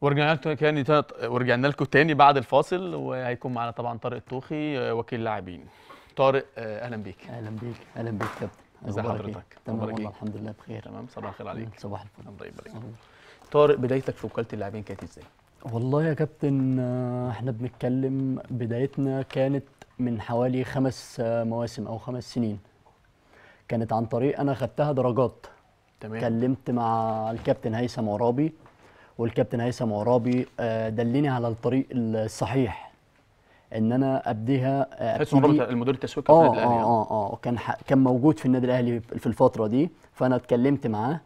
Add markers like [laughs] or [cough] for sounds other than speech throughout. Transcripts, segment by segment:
ورجعنا لكم تاني ورجعنا لكم تاني بعد الفاصل وهيكون معانا طبعا طارق الطوخي وكيل لاعبين طارق آه، اهلا بيك. اهلا بيك، اهلا بيك كابتن. ازي حضرتك؟ إيه؟ تمام والله إيه؟ الحمد لله بخير. تمام صباح الخير عليك. صباح الفل. الله يبارك. طارق بدايتك في وكاله اللاعبين كانت ازاي؟ والله يا كابتن آه، احنا بنتكلم بدايتنا كانت من حوالي خمس آه، مواسم او خمس سنين. كانت عن طريق انا خدتها درجات. تمام. كلمت مع الكابتن هيثم عرابي والكابتن هيثم عرابي آه، دلني على الطريق الصحيح ان انا ابديها آه، هيثم عرابي المدير التسويقي في آه، النادي الاهلي اه اه اه كان كان موجود في النادي الاهلي في الفتره دي فانا اتكلمت معاه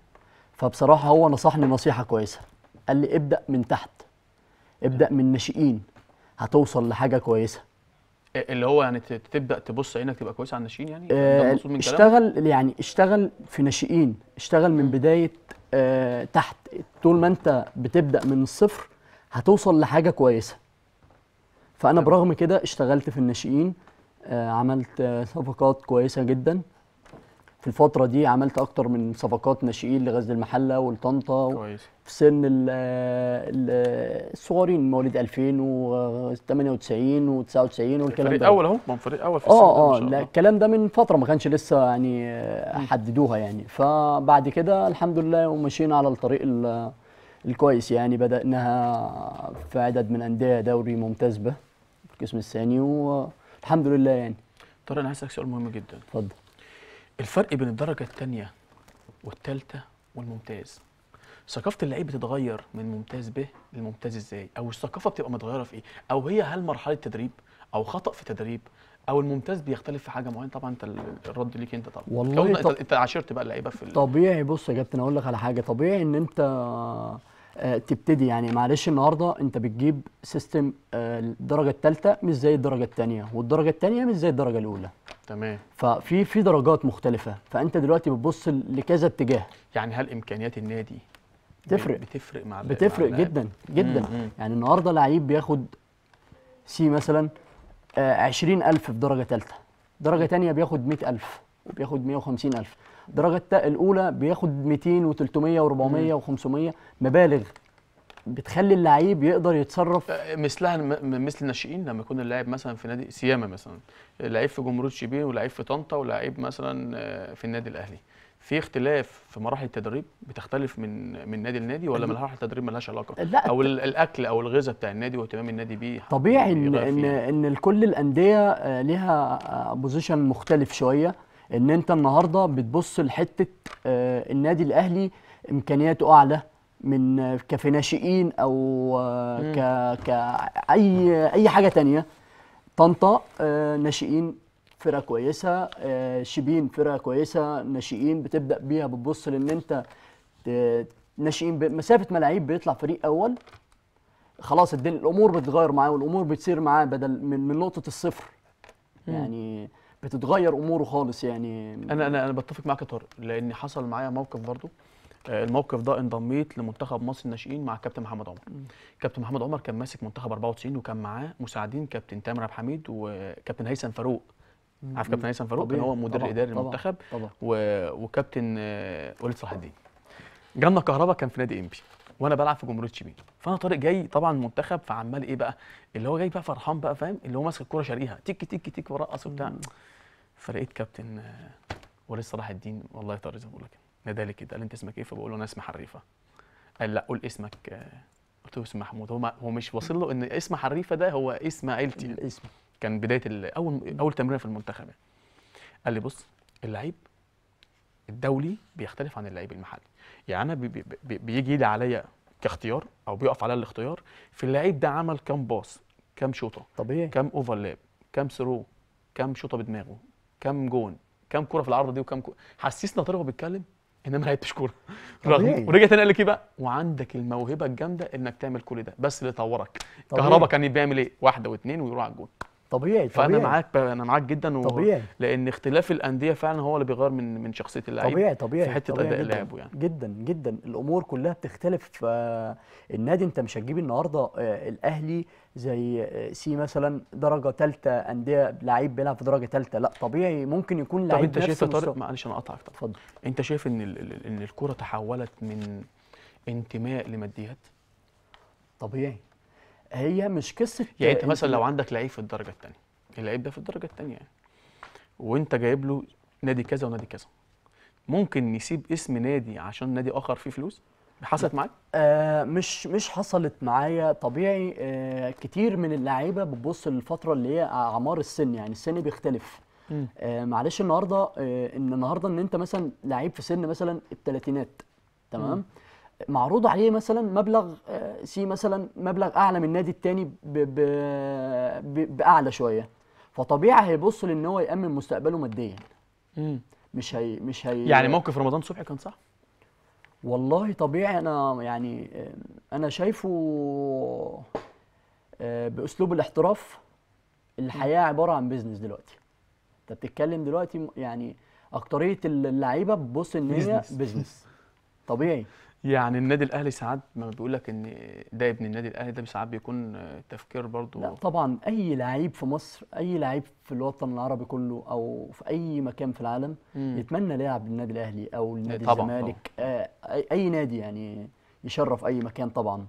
فبصراحه هو نصحني نصيحه كويسه قال لي ابدا من تحت ابدا من الناشئين هتوصل لحاجه كويسه اللي هو يعني تبدا تبص عينك تبقى كويس على الناشئين يعني آه من اشتغل يعني اشتغل في ناشئين اشتغل من بدايه آه تحت طول ما انت بتبدا من الصفر هتوصل لحاجه كويسه فانا برغم كده اشتغلت في الناشئين آه عملت صفقات كويسه جدا في الفتره دي عملت اكتر من صفقات ناشئين لغزل المحله ولطنطا كويس في سن الصغيرين مواليد 2098 و99 والكلام ده اول اهو من فريق اول في آه، السن اه اه لا الكلام ده من فتره ما كانش لسه يعني حددوها يعني فبعد كده الحمد لله ومشينا على الطريق الكويس يعني بدأناها في عدد من أندية دوري ممتاز به القسم الثاني والحمد لله يعني طارق أنا عايز أسألك سؤال مهم جدا اتفضل الفرق بين الدرجة الثانية والثالثة والممتاز ثقافة اللعيب بتتغير من ممتاز به لممتاز ازاي او الثقافة بتبقى متغيرة في ايه او هي هل مرحلة تدريب او خطأ في تدريب او الممتاز بيختلف في حاجه معينه طبعا انت الرد ليك انت طبعا والله انت, طب... انت عاشرت بقى اللعيبه في طبيعي بص يا كابتن اقول لك على حاجه طبيعي ان انت آه، تبتدي يعني معلش النهارده انت بتجيب سيستم آه، الدرجه الثالثه مش زي الدرجه الثانيه والدرجه الثانيه مش زي الدرجه الاولى تمام ففي في درجات مختلفه فانت دلوقتي بتبص لكذا اتجاه يعني هل امكانيات النادي بتفرق بتفرق مع بتفرق مع جدا جدا مم. يعني النهارده لعيب بياخد سي مثلا 20000 آه، في درجه ثالثه درجه ثانيه بياخد 100000 وبياخد 150000 الدرجه الاولى بياخد 200 و300 و400 و500 مبالغ بتخلي اللعيب يقدر يتصرف أه، مثلها مثل الناشئين لما يكون اللاعب مثلا في نادي سيامه مثلا لعيب في جمهوريه شبين ولعيب في طنطا ولعيب مثلا آه، في النادي الاهلي في اختلاف في مراحل التدريب بتختلف من من نادي لنادي ولا مراحل التدريب ملهاش علاقه لا او الاكل او الغذاء بتاع النادي واهتمام النادي بيه طبيعي ان ان كل الانديه آه، لها بوزيشن مختلف شويه ان انت النهارده بتبص لحته آه، النادي الاهلي امكانياته اعلى من كفناشئين او آه، ك كاي اي حاجه تانية طنطا آه، ناشئين فرقه كويسه شبين فرقه كويسه ناشئين بتبدا بيها بتبص لان انت ناشئين مسافه ملاعيب بيطلع فريق اول خلاص الدنيا الامور بتتغير معاه والامور بتصير معاه بدل من, من نقطه الصفر يعني بتتغير اموره خالص يعني انا انا انا بتفق معاك يا طارق لان حصل معايا موقف برضو آه، الموقف ده انضميت لمنتخب مصر الناشئين مع كابتن محمد عمر كابتن محمد عمر كان ماسك منتخب 94 وكان معاه مساعدين كابتن تامر عبد الحميد وكابتن هيثم فاروق عارف كابتن هيثم فاروق كان هو مدير اداري المنتخب و... وكابتن آه، وليد صلاح الدين جالنا كهربا كان في نادي انبي وانا بلعب في جمهوريه شبين فانا طارق جاي طبعا منتخب فعمال ايه بقى اللي هو جاي بقى فرحان بقى فاهم اللي هو ماسك الكوره شاريها تك تك تك ورقص وبتاع فلقيت كابتن آه، وليد صلاح الدين والله يا طارق زي ما بقول لك نادالي كده قال انت اسمك ايه فبقول له انا اسمي حريفه قال لا قول اسمك آه. قلت له اسم محمود هو هو مش واصل له ان اسم حريفه ده هو اسم عيلتي الاسم كان بدايه اول اول تمرين في المنتخب يعني. قال لي بص اللعيب الدولي بيختلف عن اللعيب المحلي يعني انا بيجي لي عليا كاختيار او بيقف عليا الاختيار في اللعيب ده عمل كام باص كام شوطه طبيعي كام اوفرلاب كام ثرو كام شوطه بدماغه كام جون كام كوره في العارضه دي وكام كوره حسسنا طارق بيتكلم ان ما لعبتش كوره [laughs] ورجع تاني قال لك ايه بقى وعندك الموهبه الجامده انك تعمل كل ده بس اللي طورك كهربا كان بيعمل ايه واحده واثنين ويروح على الجون طبيعي طبيعي فانا معاك انا معاك جدا و... طبيعي لان اختلاف الانديه فعلا هو اللي بيغير من من شخصيه اللاعب طبيعي طبيعي في حته اداء لعبه يعني جدا جدا الامور كلها بتختلف النادي انت مش هتجيب النهارده آه، الاهلي زي آه، سي مثلا درجه ثالثه انديه لعيب بيلعب في درجه ثالثه لا طبيعي ممكن يكون لعيب طب انت شايف يا طارق معلش انا اقطعك اتفضل انت شايف ان ان الكوره تحولت من انتماء لماديات طبيعي هي مش قصه يعني انت آه، مثلا لو عندك لعيب في الدرجه الثانيه اللعيب ده في الدرجه الثانيه يعني وانت جايب له نادي كذا ونادي كذا ممكن نسيب اسم نادي عشان نادي اخر فيه فلوس حصلت معاك؟ آه مش مش حصلت معايا طبيعي آه كتير من اللعيبه بتبص للفتره اللي هي اعمار السن يعني السن بيختلف آه معلش النهارده آه ان النهارده ان انت مثلا لعيب في سن مثلا الثلاثينات تمام؟ مم. معروض عليه مثلا مبلغ آه، سي مثلا مبلغ اعلى من النادي الثاني باعلى شويه فطبيعي هيبص لان هو يامن مستقبله ماديا مش هي مش هي يعني موقف رمضان صبحي كان صح والله طبيعي انا يعني آه، انا شايفه آه، باسلوب الاحتراف الحياه عباره عن بيزنس دلوقتي انت بتتكلم دلوقتي يعني اكتريه اللعيبه بتبص ان هي بيزنس طبيعي [laughs] يعني النادي الاهلي ساعات ما بيقول لك ان ده ابن النادي الاهلي ده ساعات بيكون تفكير برضو لا طبعا اي لعيب في مصر اي لعيب في الوطن العربي كله او في اي مكان في العالم مم. يتمنى يلعب للنادي الاهلي او لنادي الزمالك آه اي نادي يعني يشرف اي مكان طبعا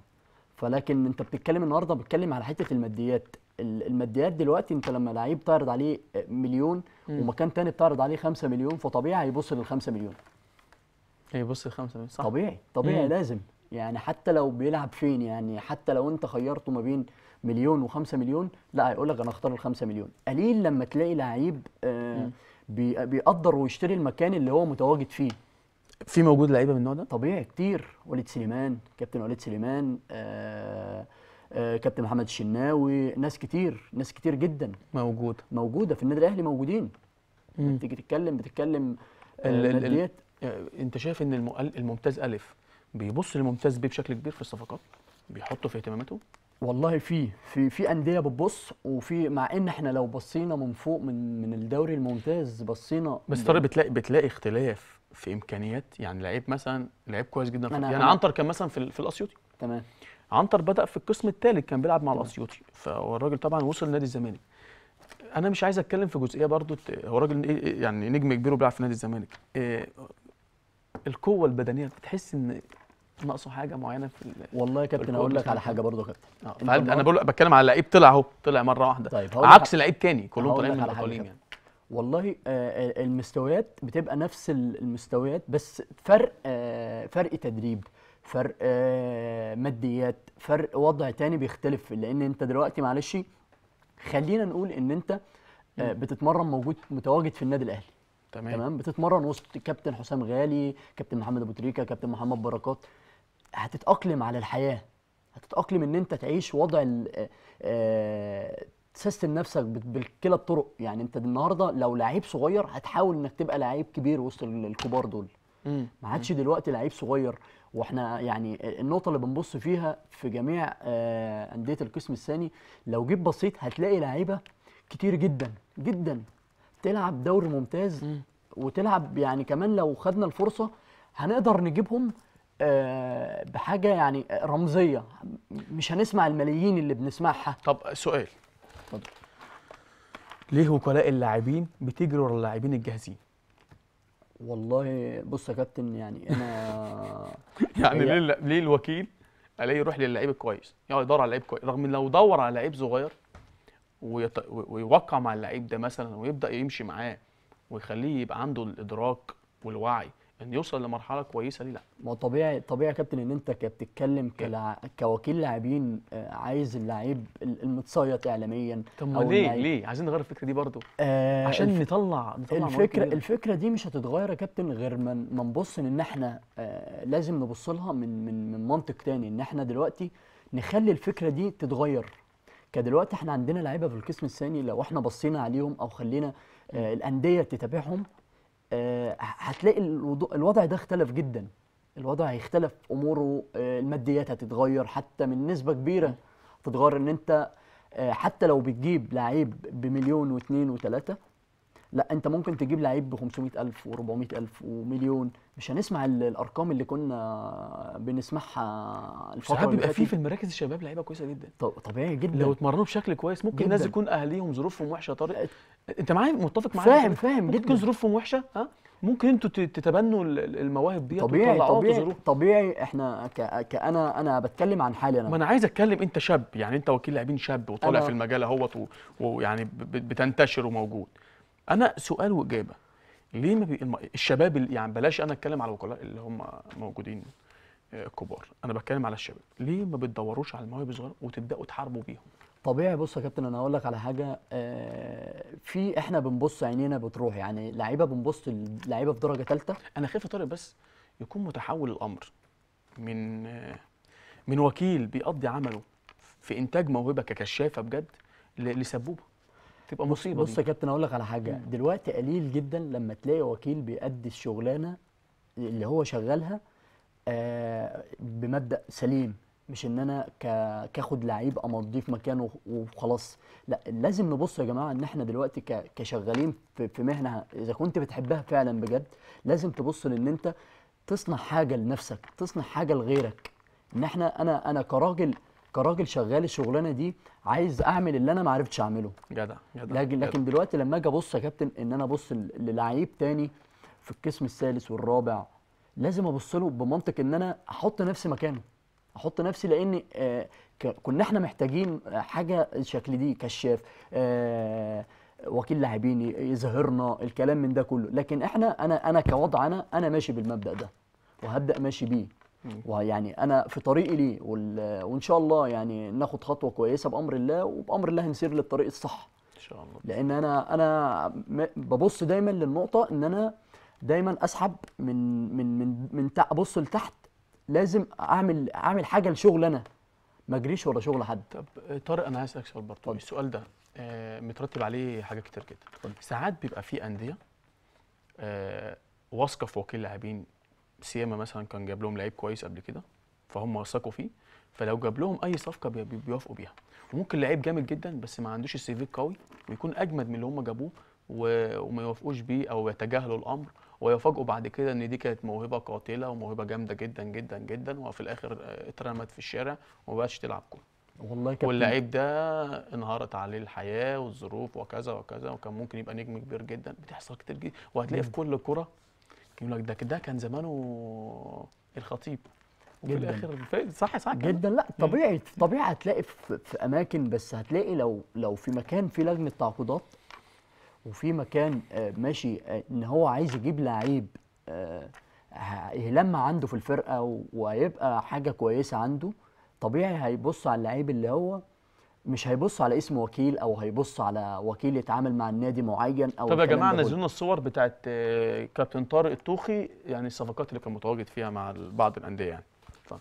فلكن انت بتتكلم النهارده بتتكلم على حته الماديات الماديات دلوقتي انت لما لعيب تعرض عليه مليون ومكان تاني بتعرض عليه 5 مليون فطبيعي هيبص لل 5 مليون إيه، بص الخمسه صح طبيعي طبيعي مم. لازم يعني حتى لو بيلعب فين يعني حتى لو انت خيرته ما بين مليون و5 مليون لا هيقول لك انا اختار ال5 مليون قليل لما تلاقي لعيب آه بيقدر ويشتري المكان اللي هو متواجد فيه في موجود لعيبه من النوع ده طبيعي كتير وليد سليمان كابتن وليد سليمان آه آه كابتن محمد الشناوي ناس كتير ناس كتير جدا موجوده موجوده في النادي الاهلي موجودين تيجي تتكلم بتتكلم آه ال ال آه، انت شايف ان الممتاز الف بيبص للممتاز ب بشكل كبير في الصفقات بيحطه في اهتماماته والله في في في انديه بتبص وفي مع ان احنا لو بصينا من فوق من من الدوري الممتاز بصينا بس ترى بتلاقي بتلاقي اختلاف في امكانيات يعني لعيب مثلا لعيب كويس جدا في يعني أنا عنتر كان مثلا في, في الاسيوطي تمام عنتر بدا في القسم الثالث كان بيلعب مع الاسيوطي فالراجل طبعا وصل نادي الزمالك انا مش عايز اتكلم في جزئيه برضو هو راجل إيه، إيه، يعني نجم كبير وبيلعب في نادي الزمالك آه، القوه البدنيه بتحس ان ناقصه حاجه معينه في والله يا كابتن اقول لك على حاجه برضه يا كابتن آه. انا بقول بتكلم على لعيب طلع اهو طلع مره واحده طيب عكس لعيب تاني كلهم طالعين من الاقاليم يعني والله آه،, آه المستويات بتبقى نفس المستويات بس فرق آه فرق تدريب فرق آه ماديات فرق وضع تاني بيختلف لان انت دلوقتي معلش خلينا نقول ان انت آه بتتمرن موجود متواجد في النادي الاهلي تمام تمام بتتمرن وسط كابتن حسام غالي كابتن محمد ابو تريكه كابتن محمد بركات هتتاقلم على الحياه هتتاقلم ان انت تعيش وضع آه، تسيستم نفسك بكلا الطرق يعني انت النهارده لو لعيب صغير هتحاول انك تبقى لعيب كبير وسط الكبار دول ما عادش دلوقتي لعيب صغير واحنا يعني النقطه اللي بنبص فيها في جميع آه، انديه القسم الثاني لو جيت بصيت هتلاقي لعيبه كتير جدا جدا تلعب دوري ممتاز م. وتلعب يعني كمان لو خدنا الفرصه هنقدر نجيبهم آه، بحاجه يعني رمزيه مش هنسمع الملايين اللي بنسمعها طب سؤال اتفضل ليه وكلاء اللاعبين بتجري ورا اللاعبين الجاهزين والله بص يا كابتن يعني انا [laughs] يعني ليه ليه الوكيل الاقي يروح للعيب الكويس يقعد يعني يدور على لعيب كويس رغم لو دور على لعيب صغير ويط... ويوقع مع اللعيب ده مثلا ويبدا يمشي معاه ويخليه يبقى عنده الادراك والوعي ان يوصل لمرحله كويسه ليه لا ما طبيعي طبيعي يا كابتن ان انت بتتكلم كلا... كوكيل لاعبين آه، عايز اللعيب المتصيط اعلاميا طب ليه اللعيب. ليه عايزين نغير الفكره دي برضو آه عشان الف... نطلع نطلع الفكره الفكره دي مش هتتغير يا كابتن غير ما ما نبص ان احنا آه لازم نبص لها من من من منطق تاني ان احنا دلوقتي نخلي الفكره دي تتغير كدلوقتي احنا عندنا لعيبه في القسم الثاني لو احنا بصينا عليهم او خلينا آه الانديه تتابعهم آه هتلاقي الوضع ده اختلف جدا الوضع هيختلف اموره آه الماديات هتتغير حتى من نسبه كبيره هتتغير ان انت آه، حتى لو بتجيب لعيب بمليون واثنين وثلاثه لا انت ممكن تجيب لعيب ب 500000 و400000 ومليون مش هنسمع الارقام اللي كنا بنسمعها الفتره ساعات بيبقى في في المراكز الشباب لعيبه كويسه جدا طبيعي جدا لو اتمرنوا بشكل كويس ممكن الناس يكون اهاليهم ظروفهم وحشه طارق انت معايا متفق معايا فاهم فاهم جدا ممكن ظروفهم وحشه ها ممكن انتوا تتبنوا المواهب دي طبيعي طبيعي طبيعي احنا ك... كانا انا بتكلم عن حالي انا ما انا عايز اتكلم انت شاب يعني انت وكيل لاعبين شاب وطالع في المجال اهوت ويعني بتنتشر وموجود انا سؤال واجابه ليه ما بي... الشباب اللي... يعني بلاش انا اتكلم على الوكلاء اللي هم موجودين آه، كبار انا بتكلم على الشباب ليه ما بتدوروش على المواهب الصغيره وتبداوا تحاربوا بيهم طبيعي بص يا كابتن انا هقول لك على حاجه آه، في احنا بنبص عينينا بتروح يعني لعيبه بنبص لعيبه في درجه ثالثه انا خايف طارق بس يكون متحول الامر من آه، من وكيل بيقضي عمله في انتاج موهبه ككشافه بجد لسبوبه تبقى مصيبه بص يا كابتن اقول لك على حاجه مم. دلوقتي قليل جدا لما تلاقي وكيل بيأدي الشغلانه اللي هو شغالها آه بمبدا سليم مش ان انا كاخد لعيب امضيه في مكانه وخلاص لا لازم نبص يا جماعه ان احنا دلوقتي كشغالين في مهنه اذا كنت بتحبها فعلا بجد لازم تبص لان انت تصنع حاجه لنفسك تصنع حاجه لغيرك ان احنا انا انا كراجل كراجل شغال الشغلانه دي عايز اعمل اللي انا ما عرفتش اعمله جدع جدع لكن, لكن دلوقتي لما اجي ابص يا كابتن ان انا ابص للعيب تاني في القسم الثالث والرابع لازم ابص له بمنطق ان انا احط نفسي مكانه احط نفسي لان آه، كنا احنا محتاجين حاجه الشكل دي كشاف آه، وكيل لاعبين يظهرنا الكلام من ده كله لكن احنا انا انا كوضع انا انا ماشي بالمبدا ده وهبدا ماشي بيه ويعني انا في طريقي ليه وان شاء الله يعني ناخد خطوه كويسه بامر الله وبامر الله هنسير للطريق الصح ان شاء الله لان انا انا ببص دايما للنقطه ان انا دايما اسحب من من من من ابص لتحت لازم اعمل اعمل حاجه لشغل انا ما اجريش ورا شغل حد طب طارق انا عايز اسالك سؤال برضه السؤال ده آه، مترتب عليه حاجات كتير جدا ساعات بيبقى في انديه آه، واثقه في وكيل لاعبين سيما مثلا كان جاب لهم لعيب كويس قبل كده فهم وثقوا فيه فلو جاب لهم اي صفقه بيوافقوا بيها وممكن لعيب جامد جدا بس ما عندوش السي في قوي ويكون اجمد من اللي هم جابوه وما يوافقوش بيه او يتجاهلوا الامر ويفاجئوا بعد كده ان دي كانت موهبه قاتله وموهبه جامده جدا جدا جدا وفي الاخر آه، اترمت في الشارع وما بقتش تلعب كوره والله كابتن واللعيب ده انهارت عليه الحياه والظروف وكذا وكذا وكان ممكن يبقى نجم كبير جدا بتحصل كتير جدا وهتلاقي في كل كره يقول لك ده ده كان زمانه الخطيب وفي جداً. الاخر صح صح جدا لا طبيعي طبيعي هتلاقي في, في اماكن بس هتلاقي لو لو في مكان في لجنه تعاقدات وفي مكان آه، ماشي آه، ان هو عايز يجيب لعيب آه، يلمع عنده في الفرقه وهيبقى حاجه كويسه عنده طبيعي هيبص على اللعيب اللي هو مش هيبص على اسم وكيل او هيبص على وكيل يتعامل مع النادي معين او طب يا جماعه نزلنا الصور بتاعت آه، كابتن طارق الطوخي يعني الصفقات اللي كان متواجد فيها مع بعض الانديه يعني ف...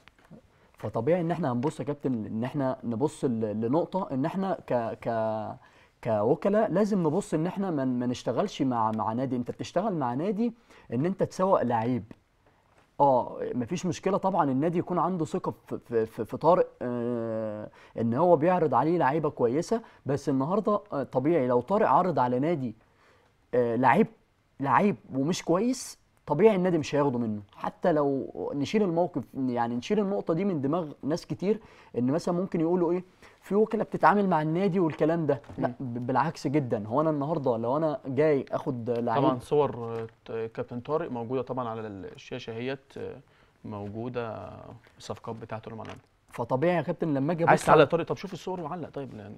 فطبيعي ان احنا هنبص يا كابتن ان احنا نبص لنقطه ان احنا ك ك كوكلاء لازم نبص ان احنا ما نشتغلش مع مع نادي انت بتشتغل مع نادي ان انت تسوق لعيب اه مفيش مشكله طبعا النادي يكون عنده ثقه في, في, في طارق آه ان هو بيعرض عليه لعيبه كويسه بس النهارده آه طبيعي لو طارق عرض على نادي آه لعيب لعيب ومش كويس طبيعي النادي مش هياخده منه حتى لو نشيل الموقف يعني نشيل النقطه دي من دماغ ناس كتير ان مثلا ممكن يقولوا ايه في وكاله بتتعامل مع النادي والكلام ده لا بالعكس جدا هو انا النهارده لو انا جاي اخد لعيب طبعا صور كابتن طارق موجوده طبعا على الشاشه اهيت موجوده الصفقات بتاعته المعلنه فطبيعي يا كابتن لما اجي عايز تعلق طارق طب شوف الصور وعلق طيب يعني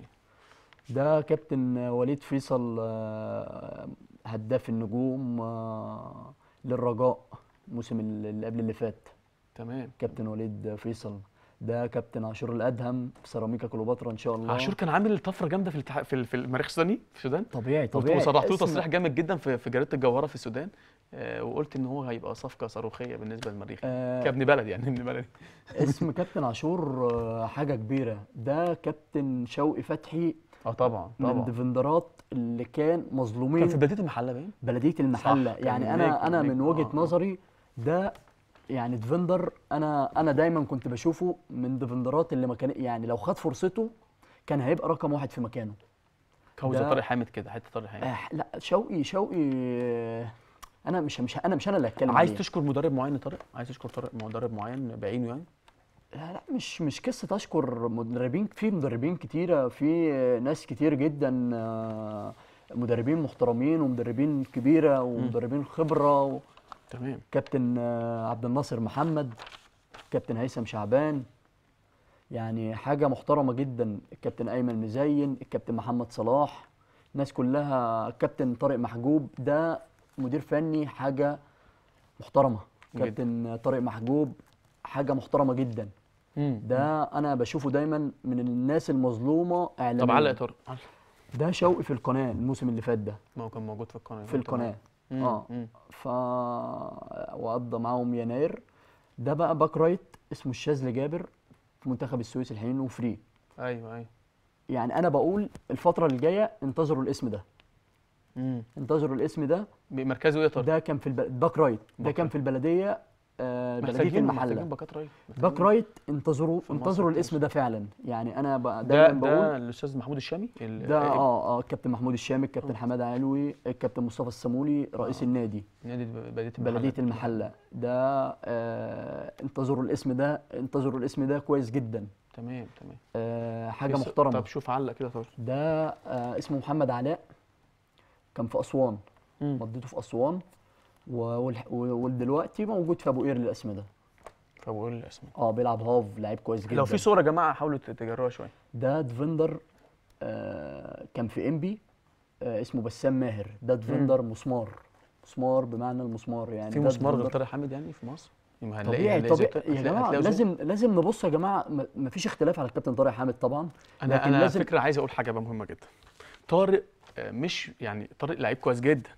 ده كابتن وليد فيصل آه، هداف النجوم آه، للرجاء الموسم اللي قبل اللي فات تمام كابتن وليد فيصل ده كابتن عاشور الادهم في سيراميكا كليوباترا ان شاء الله عاشور كان عامل طفره جامده في التح... في, المريخ السوداني في السودان طبيعي طبيعي وصرحت له تصريح جامد جدا في, في جريده الجوهره في السودان آه وقلت ان هو هيبقى صفقه صاروخيه بالنسبه للمريخ آه كابن بلد يعني ابن بلدي اسم كابتن عاشور آه، حاجه كبيره ده كابتن شوقي فتحي اه طبعا طبعا من الديفندرات اللي كان مظلومين كان في بلديه المحله باين بلديه المحله يعني انا انا من وجهه آه،, آه. نظري ده يعني ديفندر انا انا دايما كنت بشوفه من ديفندرات اللي ما كان يعني لو خد فرصته كان هيبقى رقم واحد في مكانه كوزه طارق حامد كده حته طارق حامد آه لا شوقي شوقي آه، انا مش مش انا مش انا اللي هتكلم عايز تشكر مدرب معين طارق عايز تشكر طارق مدرب معين بعينه يعني لا لا مش مش قصه اشكر مدربين في مدربين كتيره في ناس كتير جدا آه، مدربين محترمين ومدربين كبيره ومدربين خبره و... تمام كابتن آه، عبد الناصر محمد كابتن هيثم شعبان يعني حاجه محترمه جدا الكابتن ايمن مزين الكابتن محمد صلاح الناس كلها الكابتن طارق محجوب ده مدير فني حاجه محترمه كابتن طارق محجوب حاجه محترمه جدا ده انا بشوفه دايما من الناس المظلومه اعلاميا طب علق طارق ده شوقي في القناه الموسم اللي فات ده ما هو كان موجود في القناه في القناه اه ف وقضى معاهم يناير ده بقى باك رايت اسمه الشاذلي جابر في منتخب السويس الحين وفري ايوه ايوه يعني انا بقول الفتره اللي جايه انتظروا الاسم ده انتظروا الاسم ده مركزه ايه طارق ده كان في الب... باك رايت ده كان في البلديه آه، بلديه المحله باك رايت باك رايت انتظروا انتظروا الاسم ده فعلا يعني انا دايما ده بقول ده الاستاذ محمود الشامي ده إيه؟ اه اه الكابتن محمود الشامي الكابتن آه. حماد علوي الكابتن مصطفى السمولي رئيس آه. النادي نادي بلديه المحله بلديه المحله ده آه انتظروا الاسم ده انتظروا الاسم ده كويس جدا تمام تمام آه حاجه محترمه طب شوف علق كده طب ده آه اسمه محمد علاء كان في اسوان مضيته في اسوان ودلوقتي موجود في ابو قير الاسمده في ابو قير الاسمده اه بيلعب هاف لعيب كويس جدا لو في صوره يا جماعه حاولوا تجروها شويه ده ديفندر آه كان في انبي آه اسمه بسام ماهر ده ديفندر مسمار مسمار بمعنى المسمار يعني في مسمار غير طارق حامد يعني في مصر طبيعي طبيعي يا جماعه لازم لازم نبص يا جماعه مفيش اختلاف على الكابتن طارق حامد طبعا انا لكن انا لازم فكره عايز اقول حاجه بقى مهمه جدا طارق آه، مش يعني طارق لعيب كويس جدا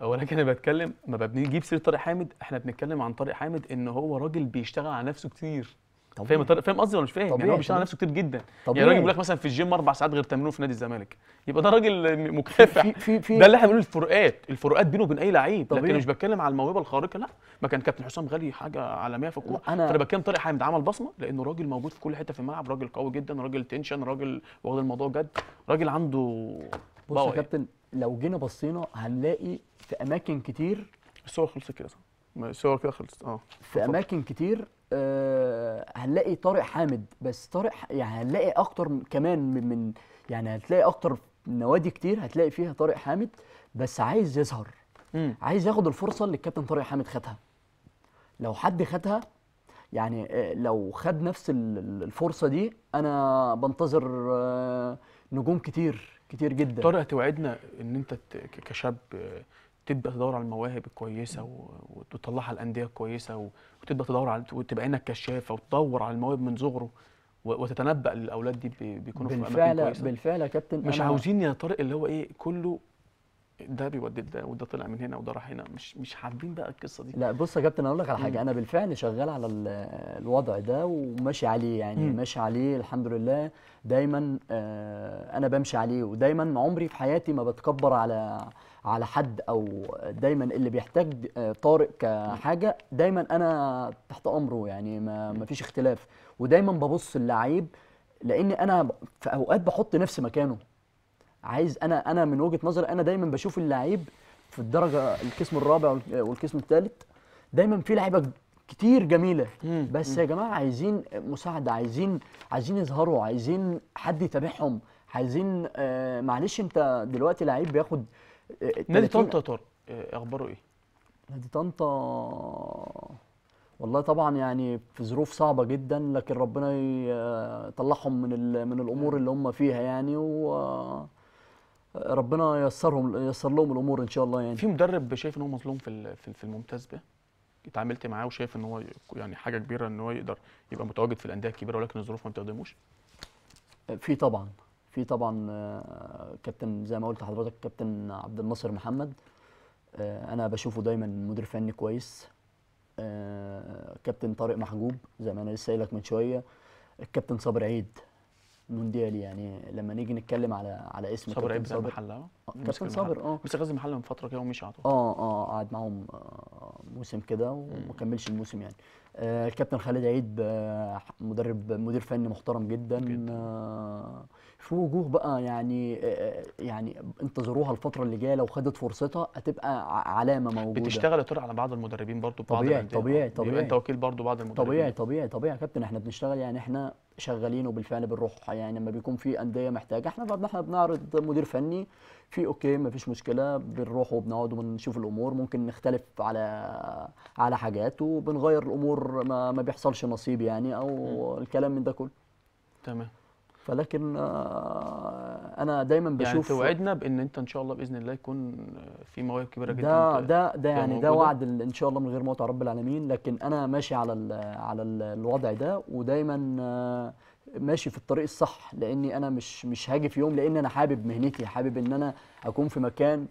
هو انا كده بتكلم ما بنجيب سيره طارق حامد احنا بنتكلم عن طارق حامد ان هو راجل بيشتغل على نفسه كتير فاهم فاهم قصدي ولا مش فاهم يعني هو بيشتغل على نفسه كتير جدا طبيعي. يعني راجل بيقول لك مثلا في الجيم اربع ساعات غير تمرينه في نادي الزمالك يبقى ده راجل مكافح في في في ده اللي احنا بنقول الفروقات الفروقات بينه وبين اي لعيب طبيعي. لكن مش بتكلم على الموهبه الخارقه لا ما كان كابتن حسام غالي حاجه عالميه في الكوره انا فانا بتكلم طارق حامد عمل بصمه لانه راجل موجود في كل حته في الملعب راجل قوي جدا راجل تنشن راجل واخد الموضوع جد راجل عنده بص يا كابتن لو جينا بصينا هنلاقي في اماكن كتير الصور خلصت كده الصور كده خلصت اه في اماكن كتير آه هنلاقي طارق حامد بس طارق يعني هنلاقي اكتر كمان من يعني هتلاقي اكتر نوادي كتير هتلاقي فيها طارق حامد بس عايز يظهر مم. عايز ياخد الفرصه اللي الكابتن طارق حامد خدها لو حد خدها يعني آه، لو خد نفس الفرصه دي انا بنتظر آه، نجوم كتير كتير جدا طارق توعدنا ان انت كشاب تبدا تدور على المواهب الكويسه وتطلعها الانديه الكويسه وتبدا تدور على وتبقى عينك كشافه وتدور على المواهب من صغره وتتنبأ الاولاد دي بيكونوا في اماكن كويسه بالفعل بالفعل يا كابتن مش عاوزين يا طارق اللي هو ايه كله ده بيودي ده وده طلع من هنا وده راح هنا مش مش حابين بقى القصه دي لا بص يا كابتن اقول لك على حاجه انا بالفعل شغال على الوضع ده وماشي عليه يعني مم. ماشي عليه الحمد لله دايما آه انا بمشي عليه ودايما عمري في حياتي ما بتكبر على على حد او دايما اللي بيحتاج آه، طارق كحاجه دايما انا تحت امره يعني ما, ما فيش اختلاف ودايما ببص اللعيب لان انا في اوقات بحط نفسي مكانه عايز انا انا من وجهه نظري انا دايما بشوف اللعيب في الدرجه القسم الرابع والقسم الثالث دايما في لعيبه كتير جميله بس يا جماعه عايزين مساعده عايزين عايزين يظهروا عايزين حد يتابعهم عايزين آه معلش انت دلوقتي لعيب بياخد آه نادي طنطا يا طارق آه، اخباره ايه؟ نادي طنطا والله طبعا يعني في ظروف صعبه جدا لكن ربنا يطلعهم آه، من من الامور اللي هم فيها يعني و ربنا ييسرهم ييسر لهم الامور ان شاء الله يعني في مدرب شايف ان هو مظلوم في في الممتاز ده اتعاملت معاه وشايف ان هو يعني حاجه كبيره ان هو يقدر يبقى متواجد في الانديه الكبيره ولكن الظروف ما بتخدموش في طبعا في طبعا آه، كابتن زي ما قلت لحضرتك كابتن عبد الناصر محمد آه، انا بشوفه دايما مدير فني كويس آه، كابتن طارق محجوب زي ما انا لسه قايل لك من شويه الكابتن صابر عيد مونديال يعني لما نيجي نتكلم على على اسم صابر كابتن صابر المحله آه، كابتن صابر اه بس غزل المحله من فتره كده ومشي على طول اه اه, آه، قعد معاهم آه، موسم كده وما كملش الموسم يعني آه الكابتن خالد عيد مدرب مدير فني محترم جدا, جداً. آه في وجوه بقى يعني آه يعني انتظروها الفتره اللي جايه لو خدت فرصتها هتبقى علامه موجوده بتشتغل يا ترى على بعض المدربين برضه طبيعي بعض طبيعي طبيعي انت وكيل برضه بعض المدربين طبيعي طبيعي طبيعي يا كابتن احنا بنشتغل يعني احنا شغالين وبالفعل بنروح يعني لما بيكون في انديه محتاجه احنا احنا بنعرض مدير فني في اوكي ما فيش مشكله بنروح وبنقعد وبنشوف الامور ممكن نختلف على على حاجات وبنغير الامور ما, ما بيحصلش نصيب يعني او م. الكلام من ده كله تمام فلكن آه، انا دايما يعني بشوف يعني توعدنا بان انت ان شاء الله باذن الله يكون آه، في مواهب كبيره جدا ده ده ده يعني ده وعد ان شاء الله من غير موت رب العالمين لكن انا ماشي على على الوضع ده ودايما آه، ماشي في الطريق الصح لاني انا مش مش هاجي في يوم لان انا حابب مهنتي حابب ان انا اكون في مكان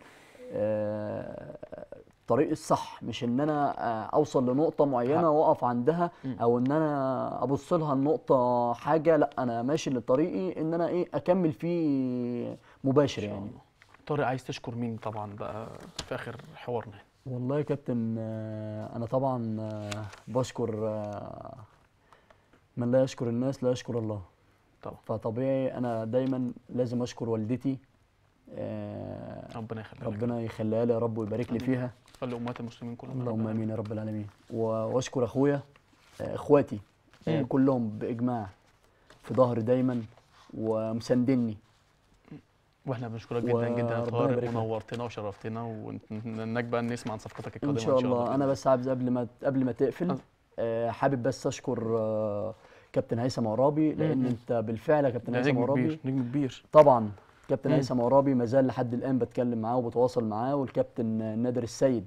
الطريق الصح مش ان انا آه، اوصل لنقطه معينه واقف عندها او ان انا ابص لها النقطه حاجه لا انا ماشي لطريقي ان انا ايه اكمل فيه مباشر يعني طارق عايز تشكر مين طبعا بقى في اخر حوارنا والله يا كابتن آه، انا طبعا آه، بشكر من لا يشكر الناس لا يشكر الله طبعا فطبيعي انا دايما لازم اشكر والدتي ربنا يخليها ربنا يخليها لي يا رب ويبارك لي فيها صلي امهات المسلمين كلهم اللهم امين يا رب العالمين واشكر اخويا آه، اخواتي آه، مم. كلهم باجماع في ظهري دايما ومسندني واحنا بنشكرك جدا جدا يا طارق ونورتنا وشرفتنا ونتمنى بقى نسمع عن صفقتك القادمه ان شاء الله, إن شاء الله. انا بس عايز قبل ما قبل ما تقفل أه. آه، حابب بس اشكر كابتن هيثم عرابي لان مم. انت بالفعل يا كابتن هيثم عرابي نجم كبير نجم كبير طبعا كابتن هيثم عرابي ما زال لحد الان بتكلم معاه وبتواصل معاه والكابتن نادر السيد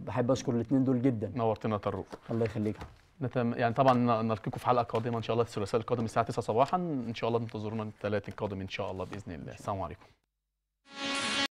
بحب اشكر الاثنين دول جدا نورتنا طروق الله يخليك نتم... يعني طبعا نلقيكم في حلقه قادمه ان شاء الله الثلاثاء القادم الساعه 9 صباحا ان شاء الله انتظرونا الثلاث القادم ان شاء الله باذن الله السلام عليكم